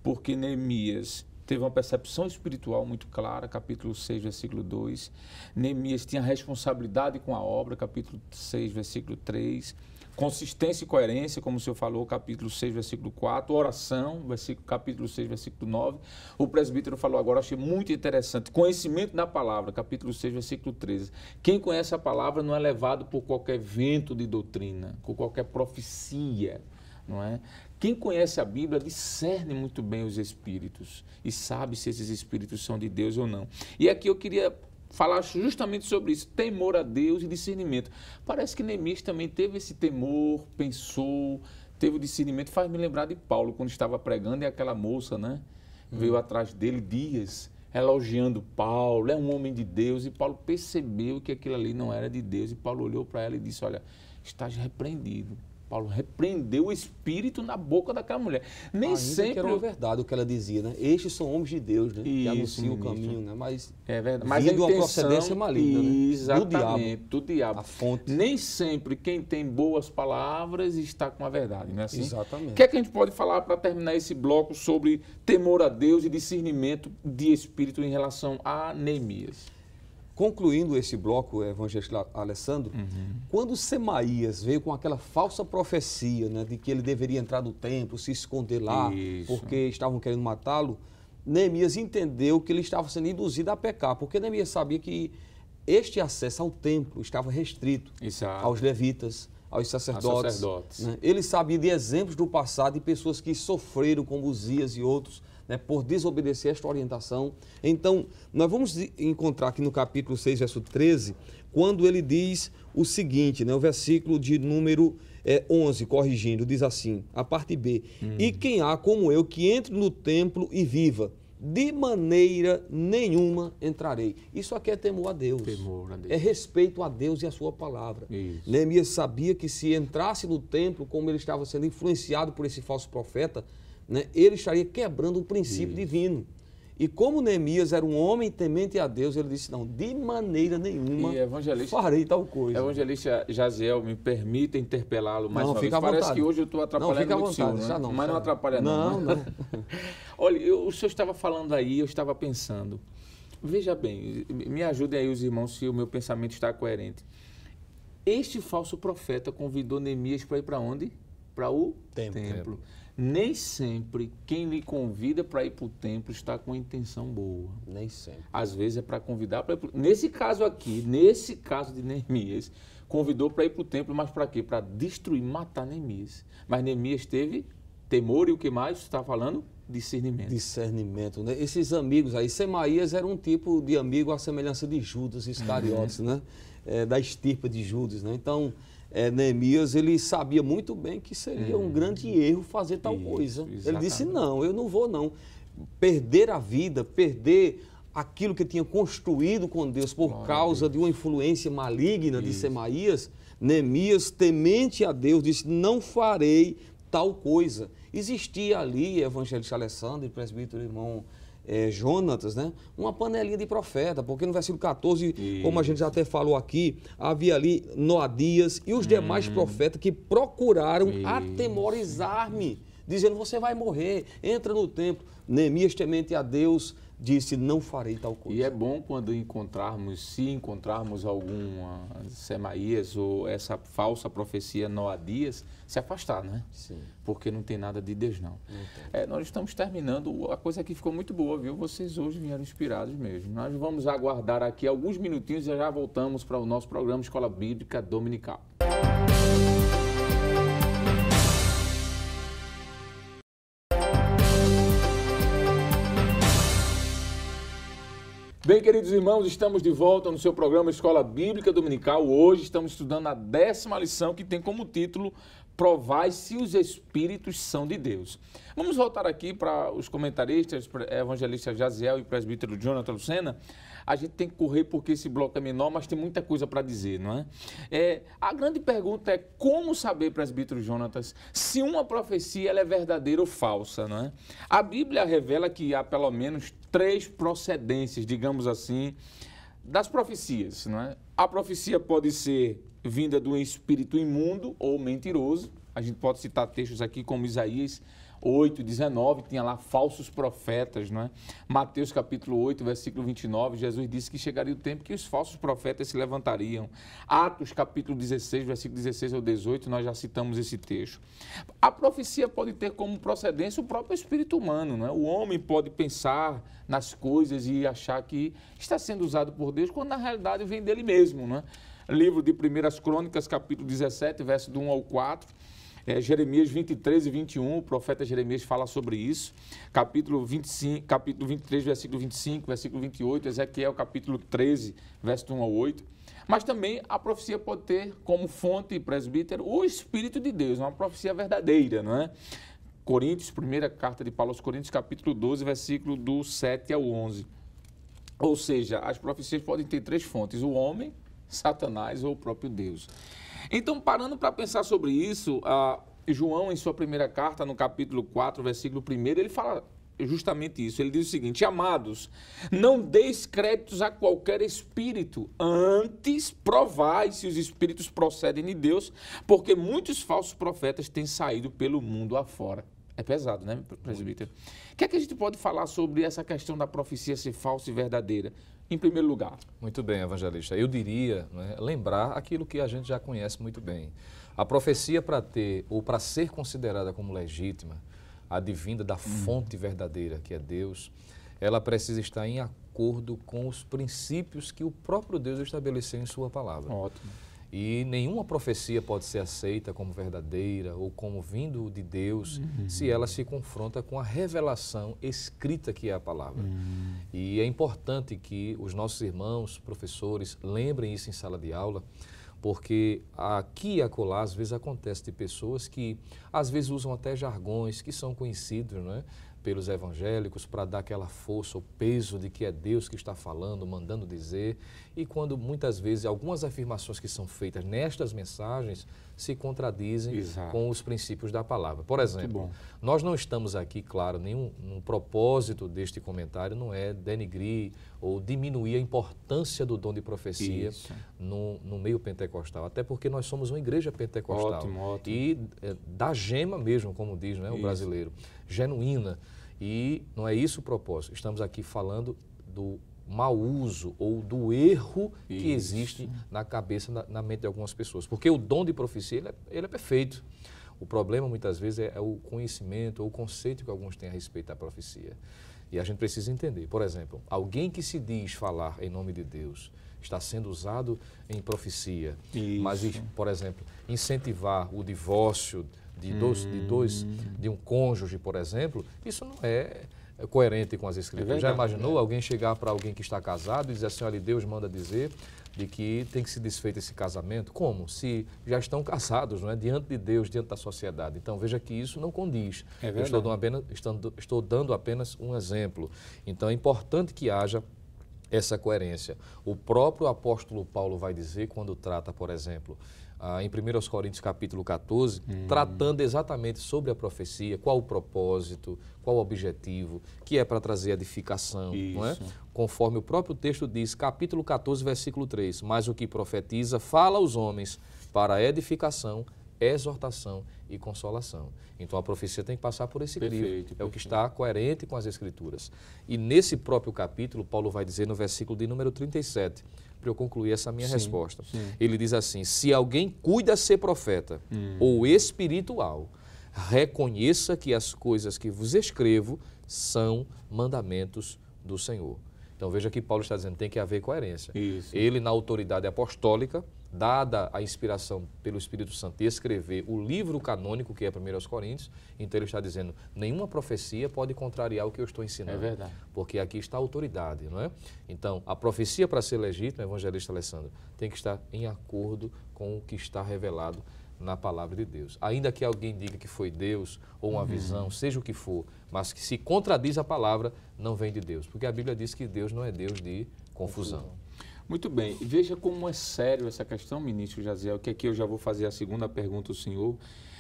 porque Neemias teve uma percepção espiritual muito clara, capítulo 6, versículo 2. Neemias tinha responsabilidade com a obra, capítulo 6, versículo 3. Consistência e coerência, como o senhor falou, capítulo 6, versículo 4. Oração, versículo, capítulo 6, versículo 9. O presbítero falou agora, achei muito interessante. Conhecimento da palavra, capítulo 6, versículo 13. Quem conhece a palavra não é levado por qualquer vento de doutrina, por qualquer profecia. Não é? Quem conhece a Bíblia discerne muito bem os espíritos e sabe se esses espíritos são de Deus ou não. E aqui eu queria falar justamente sobre isso, temor a Deus e discernimento. Parece que Neemias também teve esse temor, pensou, teve o discernimento. Faz me lembrar de Paulo quando estava pregando e aquela moça, né? Veio hum. atrás dele dias elogiando Paulo, é um homem de Deus, e Paulo percebeu que aquilo ali não era de Deus, e Paulo olhou para ela e disse: Olha, estás repreendido. Paulo repreendeu o espírito na boca daquela mulher. Nem Ainda sempre. Que era uma verdade o que ela dizia, né? Estes são homens de Deus, né? Isso, que anunciam o caminho, né? Mas. É verdade. Mas a intenção, uma procedência maligna, né? Exatamente. Do diabo. Do diabo. A fonte. Nem sempre quem tem boas palavras está com a verdade, né? Assim, exatamente. O que é que a gente pode falar para terminar esse bloco sobre temor a Deus e discernimento de espírito em relação a Neemias? concluindo esse bloco, Evangelista Alessandro, uhum. quando Semaías veio com aquela falsa profecia né, de que ele deveria entrar no templo, se esconder lá, Isso. porque estavam querendo matá-lo, Neemias entendeu que ele estava sendo induzido a pecar, porque Neemias sabia que este acesso ao templo estava restrito Exato. aos levitas, aos sacerdotes. sacerdotes. Né? Ele sabia de exemplos do passado de pessoas que sofreram, como Uzias e outros, né, por desobedecer esta orientação. Então, nós vamos encontrar aqui no capítulo 6, verso 13, quando ele diz o seguinte, né, o versículo de número é, eh, 11, corrigindo, diz assim, a parte B: hum. E quem há como eu que entre no templo e viva? de maneira nenhuma entrarei. Isso aqui é temor a Deus. Temor a Deus. É respeito a Deus e a sua palavra. Isso. Neemias sabia que se entrasse no templo, como ele estava sendo influenciado por esse falso profeta, né, ele estaria quebrando o princípio Isso. divino. E como Neemias era um homem temente a Deus, ele disse: Não, de maneira nenhuma farei tal coisa. Evangelista Jaziel, me permita interpelá-lo mais não, uma fica vez. Parece vontade. que hoje eu estou atrapalhando não, fica muito vontade, senhor, né? não, Mas não atrapalha, não. Não, né? não. <laughs> Olha, eu, o senhor estava falando aí, eu estava pensando. Veja bem, me ajudem aí os irmãos se o meu pensamento está coerente. Este falso profeta convidou Neemias para ir para onde? Para o templo. templo. Nem sempre quem lhe convida para ir para o templo está com uma intenção boa. Nem sempre. Às vezes é para convidar para ir pro... Nesse caso aqui, nesse caso de Neemias, convidou para ir para o templo, mas para quê? Para destruir, matar Neemias. Mas Neemias teve temor e o que mais? Você está falando? Discernimento. Discernimento, né? Esses amigos aí, Semaías era um tipo de amigo à semelhança de Judas Iscariotes, uhum. né? É, da estirpa de Judas, né? Então, é, Neemias, ele sabia muito bem que seria um é. grande erro fazer tal Isso, coisa. Exatamente. Ele disse: Não, eu não vou, não. Perder a vida, perder aquilo que tinha construído com Deus por Glória causa Deus. de uma influência maligna Isso. de Semaías, Neemias, temente a Deus, disse: Não farei tal coisa. Existia ali, evangelista Alessandro e presbítero irmão é, Jonatas, né? Uma panelinha de profeta, porque no versículo 14, Isso. como a gente já até falou aqui, havia ali Noadias e os demais hum. profetas que procuraram atemorizar-me, dizendo: você vai morrer, entra no templo. Neemias temente a Deus disse: Não farei tal coisa. E é bom quando encontrarmos, se encontrarmos alguma semaías ou essa falsa profecia Noadias, se afastar, né? Sim. Porque não tem nada de Deus, não. É, nós estamos terminando. A coisa aqui ficou muito boa, viu? Vocês hoje vieram inspirados mesmo. Nós vamos aguardar aqui alguns minutinhos e já voltamos para o nosso programa Escola Bíblica Dominical. Bem, queridos irmãos, estamos de volta no seu programa Escola Bíblica Dominical. Hoje estamos estudando a décima lição que tem como título Provai se os Espíritos são de Deus. Vamos voltar aqui para os comentaristas, evangelista Jaziel e presbítero Jonathan Lucena. A gente tem que correr porque esse bloco é menor, mas tem muita coisa para dizer, não é? é? A grande pergunta é como saber, presbítero Jonatas, se uma profecia é verdadeira ou falsa, não é? A Bíblia revela que há pelo menos três procedências, digamos assim, das profecias. É? A profecia pode ser vinda de um espírito imundo ou mentiroso. A gente pode citar textos aqui como Isaías 8, 19, tinha lá falsos profetas, não é? Mateus capítulo 8, versículo 29, Jesus disse que chegaria o tempo que os falsos profetas se levantariam. Atos capítulo 16, versículo 16 ao 18, nós já citamos esse texto. A profecia pode ter como procedência o próprio espírito humano, não é? O homem pode pensar nas coisas e achar que está sendo usado por Deus, quando na realidade vem dele mesmo, não é? Livro de 1 Crônicas, capítulo 17, verso do 1 ao 4 é, Jeremias 23 e 21, o profeta Jeremias fala sobre isso. Capítulo, 25, capítulo 23, versículo 25, versículo 28, Ezequiel capítulo 13, verso 1 ao 8. Mas também a profecia pode ter como fonte e presbítero o Espírito de Deus, uma profecia verdadeira, não é? Coríntios, primeira carta de Paulo aos Coríntios, capítulo 12, versículo do 7 ao 11. Ou seja, as profecias podem ter três fontes: o homem, Satanás ou o próprio Deus. Então, parando para pensar sobre isso, João, em sua primeira carta, no capítulo 4, versículo 1, ele fala justamente isso. Ele diz o seguinte: Amados, não deis créditos a qualquer espírito, antes provai se os espíritos procedem de Deus, porque muitos falsos profetas têm saído pelo mundo afora. É pesado, né, presbítero? O que é que a gente pode falar sobre essa questão da profecia ser falsa e verdadeira, em primeiro lugar? Muito bem, evangelista. Eu diria né, lembrar aquilo que a gente já conhece muito bem. A profecia, para ter ou para ser considerada como legítima, advinda da hum. fonte verdadeira, que é Deus, ela precisa estar em acordo com os princípios que o próprio Deus estabeleceu em Sua palavra. Ótimo. E nenhuma profecia pode ser aceita como verdadeira ou como vindo de Deus uhum. se ela se confronta com a revelação escrita que é a palavra. Uhum. E é importante que os nossos irmãos, professores, lembrem isso em sala de aula, porque aqui e acolá às vezes acontece de pessoas que às vezes usam até jargões que são conhecidos, não é? pelos evangélicos para dar aquela força, o peso de que é Deus que está falando, mandando dizer, e quando muitas vezes algumas afirmações que são feitas nestas mensagens se contradizem Exato. com os princípios da palavra. Por exemplo, nós não estamos aqui, claro, nenhum um propósito deste comentário não é denigrir ou diminuir a importância do dom de profecia no, no, meio pentecostal, até porque nós somos uma igreja pentecostal. Ótimo, ótimo. E é, da gema mesmo, como diz né, o Isso. brasileiro, genuína. E não é isso o propósito. Estamos aqui falando do mau uso ou do erro isso. que existe na cabeça, na, na, mente de algumas pessoas. Porque o dom de profecia, ele é, ele é perfeito. O problema, muitas vezes, é, é o conhecimento ou o conceito que alguns têm a respeito da profecia. E a gente precisa entender. Por exemplo, alguém que se diz falar em nome de Deus, está sendo usado em profecia. Isso. Mas, por exemplo, incentivar o divórcio de dois, hum. de dois, de um cônjuge, por exemplo, isso não é, é coerente com as escrituras. É Já imaginou é. alguém chegar para alguém que está casado e dizer assim, olha, Deus manda dizer de que tem que se desfeito esse casamento? Como? Se já estão casados, não é? Diante de Deus, diante da sociedade. Então veja que isso não condiz. É estou, dando apenas, estou dando apenas um exemplo. Então é importante que haja essa coerência. O próprio apóstolo Paulo vai dizer quando trata, por exemplo, ah, em 1 Coríntios capítulo 14, hum. tratando exatamente sobre a profecia, qual o propósito, qual o objetivo, que é para trazer edificação, não é? Conforme o próprio texto diz, capítulo 14, versículo 3, mas o que profetiza fala aos homens para edificação, exortação e consolação. Então a profecia tem que passar por esse perfeito, crivo. É o que está coerente com as Escrituras. E nesse próprio capítulo, Paulo vai dizer no versículo de número 37, para eu concluir essa minha sim, resposta. Sim. Ele diz assim: Se alguém cuida ser profeta hum. ou espiritual, reconheça que as coisas que vos escrevo são mandamentos do Senhor. Então veja que Paulo está dizendo tem que haver coerência. Isso. Ele na autoridade apostólica, dada a inspiração pelo Espírito Santo de escrever o livro canônico, que é 1 Coríntios, então ele está dizendo, nenhuma profecia pode contrariar o que eu estou ensinando. É verdade. Porque aqui está a autoridade, não é? Então, a profecia para ser legítima, evangelista Alessandro, tem que estar em acordo com o que está revelado na palavra de Deus. Ainda que alguém diga que foi Deus ou uma uhum. visão, seja o que for, mas que se contradiz a palavra, não vem de Deus. Porque a Bíblia diz que Deus não é Deus de confusão. confusão. Muito bem. Veja como é sério essa questão, ministro Jaziel, que aqui eu já vou fazer a segunda pergunta ao senhor.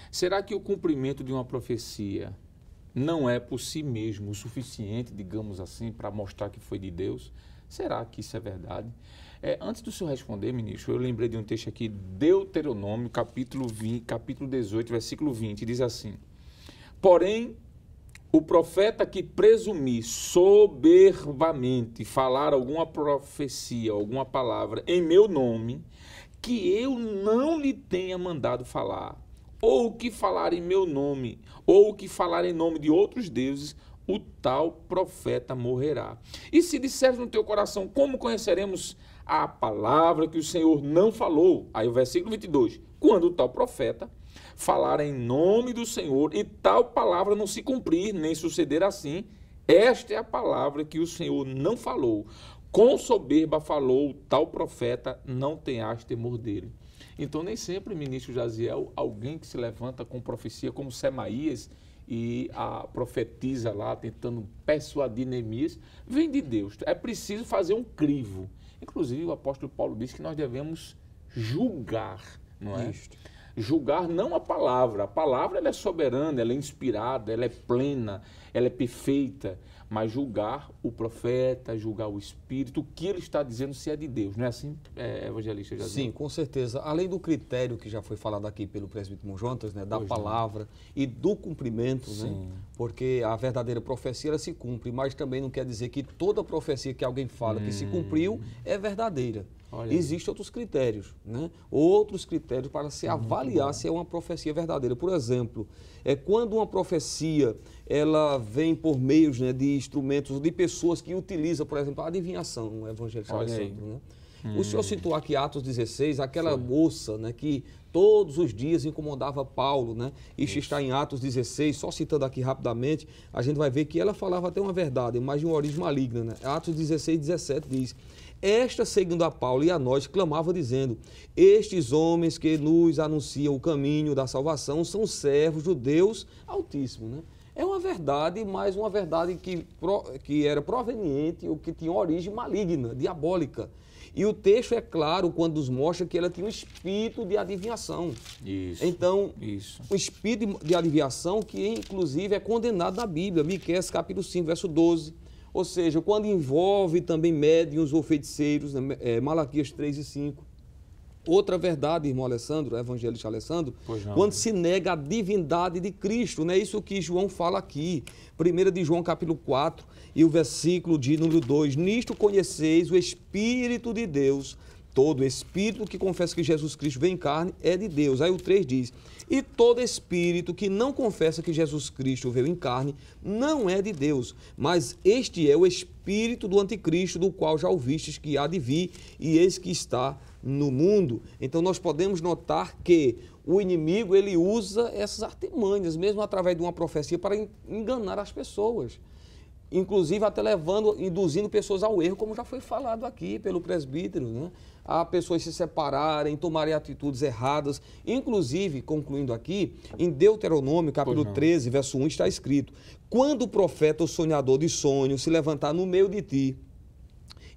Será que o cumprimento de uma profecia não é por si mesmo o suficiente, digamos assim, para mostrar que foi de Deus? Será que isso é verdade? É, antes do senhor responder, ministro, eu lembrei de um texto aqui, Deuteronômio, capítulo, 20, capítulo 18, versículo 20, diz assim: Porém, o profeta que presumir soberbamente falar alguma profecia, alguma palavra em meu nome, que eu não lhe tenha mandado falar, ou o que falar em meu nome, ou o que falar em nome de outros deuses, o tal profeta morrerá. E se disseres no teu coração, como conheceremos a palavra que o Senhor não falou? Aí o versículo 22, quando o tal profeta falar em nome do Senhor e tal palavra não se cumprir, nem suceder assim. Esta é a palavra que o Senhor não falou. Com soberba falou tal profeta, não tenhas temor dele. Então, nem sempre, ministro Jaziel, alguém que se levanta com profecia, como Semaías, e a profetiza lá, tentando persuadir Neemias, vem de Deus. É preciso fazer um crivo. Inclusive, o apóstolo Paulo diz que nós devemos julgar, não é? Isto julgar não a palavra. A palavra ela é soberana, ela é inspirada, ela é plena, ela é perfeita. Mas julgar o profeta, julgar o Espírito, o que ele está dizendo se é de Deus. Não é assim, é, evangelista? Sim, com certeza. Além do critério que já foi falado aqui pelo presbítero Monjontas, né, da pois palavra não. e do cumprimento, né, Sim. né, porque a verdadeira profecia ela se cumpre, mas também não quer dizer que toda profecia que alguém fala hum. que se hum. cumpriu é verdadeira. Existem outros critérios, né? outros critérios para se avaliar se é uma profecia verdadeira. Por exemplo, é quando uma profecia ela vem por meios né, de instrumentos, de pessoas que utilizam, por exemplo, a adivinhação no Evangelho de Alessandro. Né? Hum. O senhor citou aqui Atos 16, aquela Sim. moça né, que todos os dias incomodava Paulo, né? Isso, Isso, está em Atos 16, só citando aqui rapidamente, a gente vai ver que ela falava até uma verdade, mas de uma origem maligna, né? Atos 16, 17 diz: esta, segundo a Paulo e a nós, clamava dizendo: Estes homens que nos anunciam o caminho da salvação são servos judeus altíssimo, né? É uma verdade, mas uma verdade que, que era proveniente ou que tinha origem maligna, diabólica. E o texto é claro quando nos mostra que ela tinha um espírito de adivinhação. Isso. Então, isso. o espírito de adivinhação que inclusive é condenado na Bíblia, Miqueias capítulo 5, verso 12. Ou seja, quando envolve também médiums ou feiticeiros, né? é, Malaquias 3 e 5. Outra verdade, irmão Alessandro, evangelista Alessandro, não, quando né? se nega a divindade de Cristo, não é isso que João fala aqui. 1 de João capítulo 4 e o versículo de número 2. Nisto conheceis o Espírito de Deus. Todo espírito que confessa que Jesus Cristo vem em carne é de Deus. Aí o 3 diz: e todo espírito que não confessa que Jesus Cristo veio em carne não é de Deus, mas este é o espírito do anticristo, do qual já ouvistes que há de vir, e eis que está no mundo. Então nós podemos notar que o inimigo ele usa essas artimanhas, mesmo através de uma profecia, para enganar as pessoas. Inclusive até levando, induzindo pessoas ao erro, como já foi falado aqui pelo presbítero, né? a pessoas se separarem, tomarem atitudes erradas. Inclusive, concluindo aqui, em Deuteronômio, capítulo 13, verso 1, está escrito: Quando o profeta, o sonhador de sonhos, se levantar no meio de ti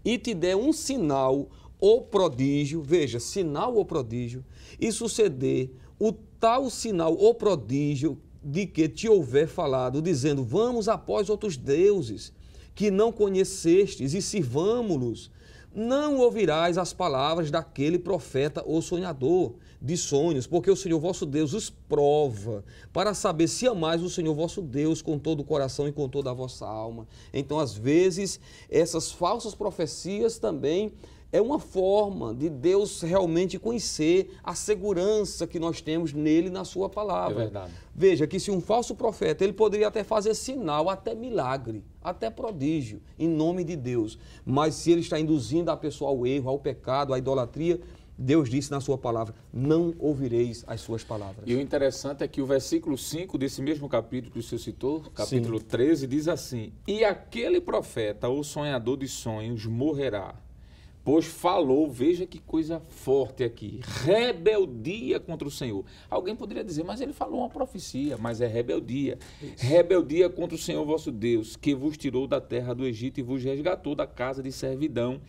e te der um sinal ou prodígio, veja, sinal ou prodígio, e suceder o tal sinal ou prodígio de que te houver falado, dizendo: Vamos após outros deuses que não conhecestes e sirvamo-los não ouvirás as palavras daquele profeta ou sonhador de sonhos, porque o Senhor vosso Deus os prova, para saber se amais o Senhor vosso Deus com todo o coração e com toda a vossa alma. Então, às vezes, essas falsas profecias também é uma forma de Deus realmente conhecer a segurança que nós temos nele na sua palavra. É verdade. Veja que se um falso profeta, ele poderia até fazer sinal, até milagre, até prodígio, em nome de Deus. Mas se ele está induzindo a pessoa ao erro, ao pecado, à idolatria, Deus disse na sua palavra: não ouvireis as suas palavras. E o interessante é que o versículo 5 desse mesmo capítulo que o senhor citou, capítulo Sim. 13, diz assim: E aquele profeta ou sonhador de sonhos morrerá pois falou, veja que coisa forte aqui, rebeldia contra o Senhor. Alguém poderia dizer, mas ele falou uma profecia, mas é rebeldia. Isso. Rebeldia contra o Senhor vosso Deus, que vos tirou da terra do Egito e vos resgatou da casa de servidão.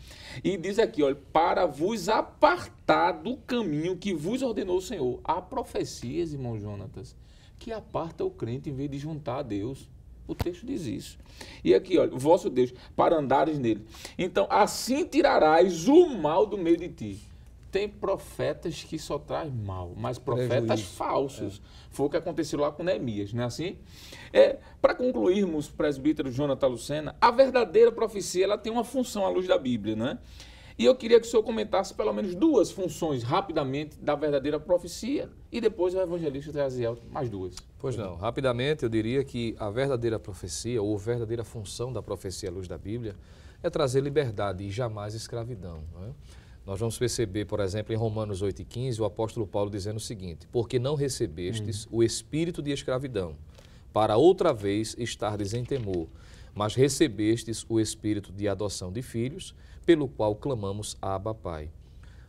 E diz aqui, olha, para vos apartar do caminho que vos ordenou o Senhor. Há profecias, irmão Jonatas, que aparta o crente em vez de juntar a Deus. O texto diz isso. E aqui, olha, o vosso Deus, para andares nele. Então, assim tirarás o mal do meio de ti. Tem profetas que só traz mal, mas profetas Prejuízo. falsos. É. Foi o que aconteceu lá com Neemias, não é assim? É, Para concluirmos, presbítero Jonathan Lucena, a verdadeira profecia ela tem uma função à luz da Bíblia, não é? E eu queria que o senhor comentasse pelo menos duas funções rapidamente da verdadeira profecia e depois o evangelista Traziel mais duas. Pois não, rapidamente eu diria que a verdadeira profecia ou verdadeira função da profecia à luz da Bíblia é trazer liberdade e jamais escravidão. É? Nós vamos perceber, por exemplo, em Romanos 8,15, o apóstolo Paulo dizendo o seguinte: Porque não recebestes hum. o espírito de escravidão, para outra vez estardes em temor, mas recebestes o espírito de adoção de filhos, pelo qual clamamos Abba Pai.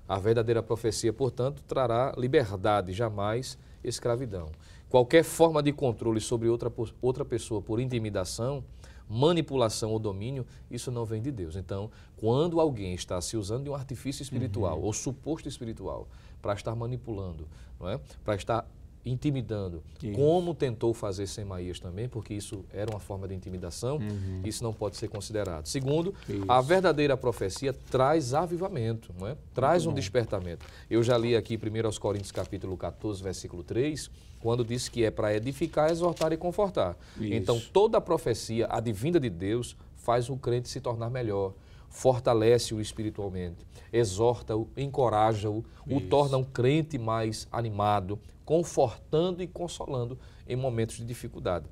A verdadeira profecia, portanto, trará liberdade, jamais escravidão. Qualquer forma de controle sobre outra, outra pessoa por intimidação, manipulação ou domínio, isso não vem de Deus. Então, quando alguém está se usando de um artifício espiritual uhum. ou suposto espiritual para estar manipulando, não é? para estar intimidando, isso. como tentou fazer sem Maías também, porque isso era uma forma de intimidação, uhum. isso não pode ser considerado. Segundo, isso. a verdadeira profecia traz avivamento, não é? traz Muito um bom. despertamento. Eu já li aqui primeiro aos Coríntios capítulo 14, versículo 3, quando diz que é para edificar, exortar e confortar. Então, isso. Então, toda a profecia advinda de Deus faz o crente se tornar melhor, fortalece-o espiritualmente, exorta-o, encoraja-o, o torna um crente mais animado, confortando e consolando em momentos de dificuldade.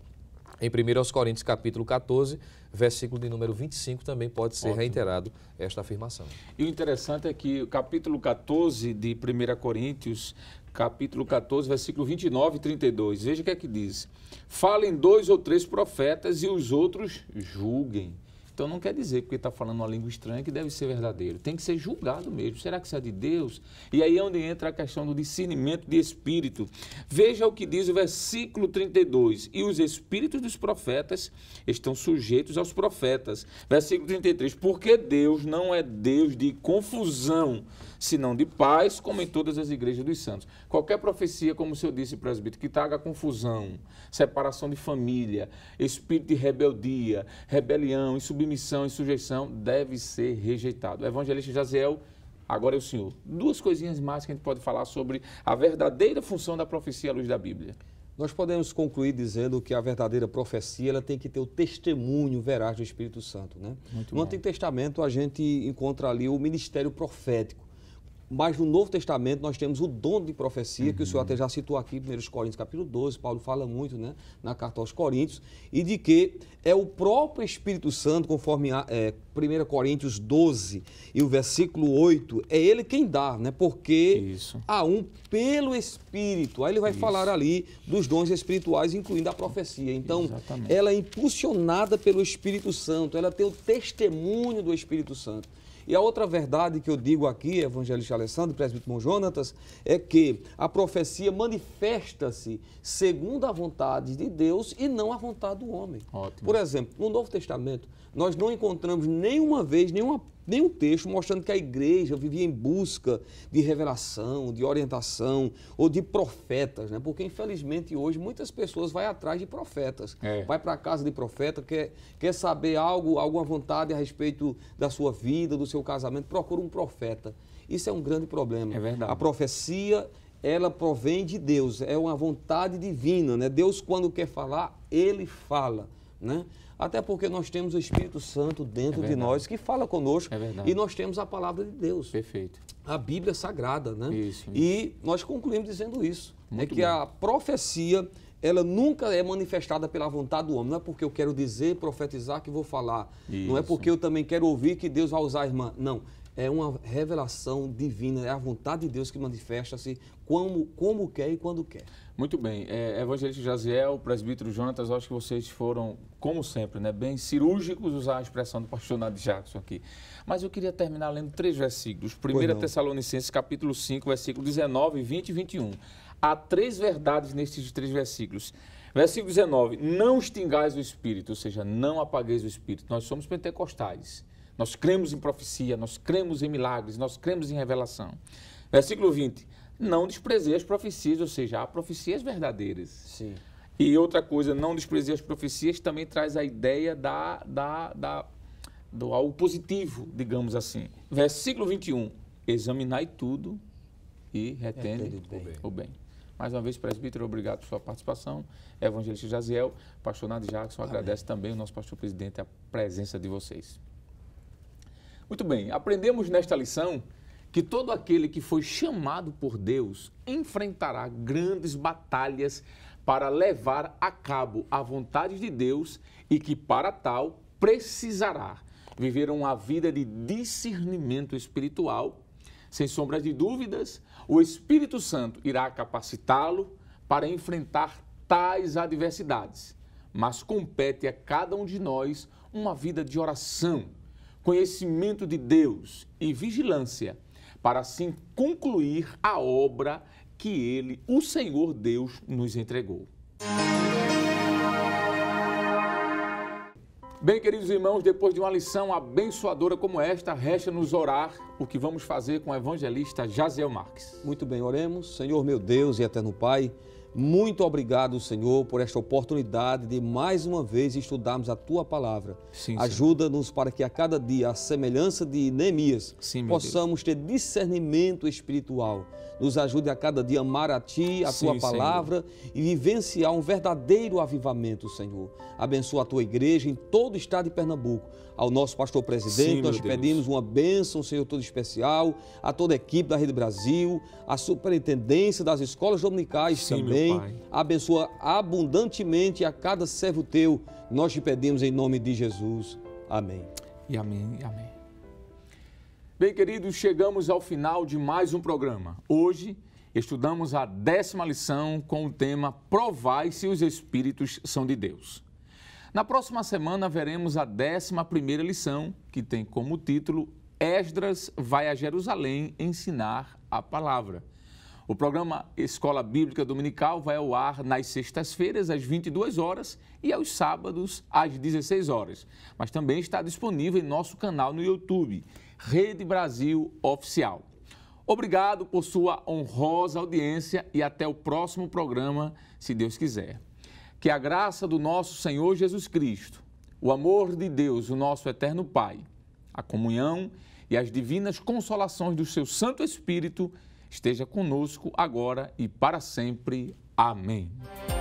Em 1 Coríntios capítulo 14, versículo de número 25, também pode ser Ótimo. reiterado esta afirmação. E o interessante é que o capítulo 14 de 1 Coríntios, capítulo 14, versículo 29 e 32, veja o que é que diz. Falem dois ou três profetas e os outros julguem. Então não quer dizer porque está falando uma língua estranha que deve ser verdadeiro. Tem que ser julgado mesmo. Será que isso é de Deus? E aí é onde entra a questão do discernimento de espírito. Veja o que diz o versículo 32. E os espíritos dos profetas estão sujeitos aos profetas. Versículo 33. Porque Deus não é Deus de confusão, senão de paz, como em todas as igrejas dos santos. Qualquer profecia, como o senhor disse, presbítero, que traga confusão, separação de família, espírito de rebeldia, rebelião, insubmissão, insujeição, deve ser rejeitado. O evangelista Jaziel Agora é o Senhor. Duas coisinhas mais que a gente pode falar sobre a verdadeira função da profecia à luz da Bíblia. Nós podemos concluir dizendo que a verdadeira profecia ela tem que ter o testemunho veraz do Espírito Santo. Né? no Antigo Testamento, a gente encontra ali o ministério profético. Mas no Novo Testamento nós temos o dom de profecia, uhum. que o senhor uhum. até já citou aqui, 1 Coríntios capítulo 12, Paulo fala muito né, na carta aos Coríntios, e de que é o próprio Espírito Santo, conforme é, 1 Coríntios 12 e o versículo 8, é ele quem dá, né? Porque Isso. a um pelo Espírito. Aí ele vai Isso. falar ali dos dons espirituais, incluindo a profecia. Então, Exatamente. ela é impulsionada pelo Espírito Santo, ela tem o testemunho do Espírito Santo. E a outra verdade que eu digo aqui, evangelista Alessandro, presbítero Mão Jonatas, é que a profecia manifesta-se segundo a vontade de Deus e não a vontade do homem. Ótimo. Por exemplo, no Novo Testamento, nós não encontramos nenhuma vez, nenhuma, nenhum texto mostrando que a igreja vivia em busca de revelação, de orientação ou de profetas, né? Porque, infelizmente, hoje muitas pessoas vai atrás de profetas. É. Vai para a casa de profeta, quer, quer saber algo, alguma vontade a respeito da sua vida, do seu casamento, procura um profeta. Isso é um grande problema. É verdade. A profecia, ela provém de Deus, é uma vontade divina, né? Deus, quando quer falar, ele fala, né? Até porque nós temos o Espírito Santo dentro é de nós que fala conosco é e nós temos a palavra de Deus. Perfeito. A Bíblia sagrada, né? Isso. E nós concluímos dizendo isso, é Muito é que a profecia ela nunca é manifestada pela vontade do homem. Não é porque eu quero dizer, profetizar que vou falar. Isso. Não é porque eu também quero ouvir que Deus vai usar a irmã. Não é uma revelação divina, é a vontade de Deus que manifesta-se como, como quer e quando quer. Muito bem. É, Evangelista Jaziel, presbítero Jonatas, acho que vocês foram, como sempre, né, bem cirúrgicos, usar a expressão do pastor Nath Jackson aqui. Mas eu queria terminar lendo três versículos. 1 Tessalonicenses, capítulo 5, versículo 19, 20 e 21. Há três verdades nestes três versículos. Versículo 19, não extingais o Espírito, ou seja, não apagueis o Espírito. Nós somos pentecostais. Nós cremos em profecia, nós cremos em milagres, nós cremos em revelação. Versículo 20. Não desprezei as profecias, ou seja, há profecias verdadeiras. Sim. E outra coisa, não desprezei as profecias também traz a ideia da, da, da, do algo positivo, digamos assim. Versículo 21. Examinai tudo e retende é, o bem. O bem. Mais uma vez, presbítero, obrigado por sua participação. Evangelista Jaziel, pastor Nado Jackson, Amém. agradece também o nosso pastor presidente a presença de vocês. Muito bem, aprendemos nesta lição que todo aquele que foi chamado por Deus enfrentará grandes batalhas para levar a cabo a vontade de Deus e que, para tal, precisará viver uma vida de discernimento espiritual. Sem sombra de dúvidas, o Espírito Santo irá capacitá-lo para enfrentar tais adversidades, mas compete a cada um de nós uma vida de oração, conhecimento de Deus e vigilância, para assim concluir a obra que ele, o Senhor Deus, nos entregou. Bem, queridos irmãos, depois de uma lição abençoadora como esta, resta-nos orar o que vamos fazer com o evangelista Jaziel Marques. Muito bem, oremos. Senhor meu Deus e eterno Pai, muito obrigado, Senhor, por esta oportunidade de mais uma vez estudarmos a tua palavra. Ajuda-nos para que a cada dia, a semelhança de Neemias, Sim, possamos Deus. ter discernimento espiritual. Nos ajude a cada dia amar a ti, a Sim, tua palavra Senhor. e vivenciar um verdadeiro avivamento, Senhor. Abençoa a tua igreja em todo o estado de Pernambuco. Ao nosso pastor presidente, Sim, nós pedimos uma bênção, Senhor, todo especial, a toda a equipe da Rede Brasil, a superintendência das escolas dominicais também Pai. Abençoa abundantemente a cada servo teu. Nós te pedimos em nome de Jesus. Amém. E amém, e amém. Bem, queridos, chegamos ao final de mais um programa. Hoje estudamos a décima lição com o tema Provai se os Espíritos são de Deus. Na próxima semana veremos a décima primeira lição, que tem como título Esdras vai a Jerusalém ensinar a palavra. O programa Escola Bíblica Dominical vai ao ar nas sextas-feiras, às 22 horas e aos sábados, às 16 horas. Mas também está disponível em nosso canal no YouTube, Rede Brasil Oficial. Obrigado por sua honrosa audiência e até o próximo programa, se Deus quiser. Que a graça do nosso Senhor Jesus Cristo, o amor de Deus, o nosso eterno Pai, a comunhão e as divinas consolações do seu Santo Espírito esteja conosco agora e para sempre. Amém.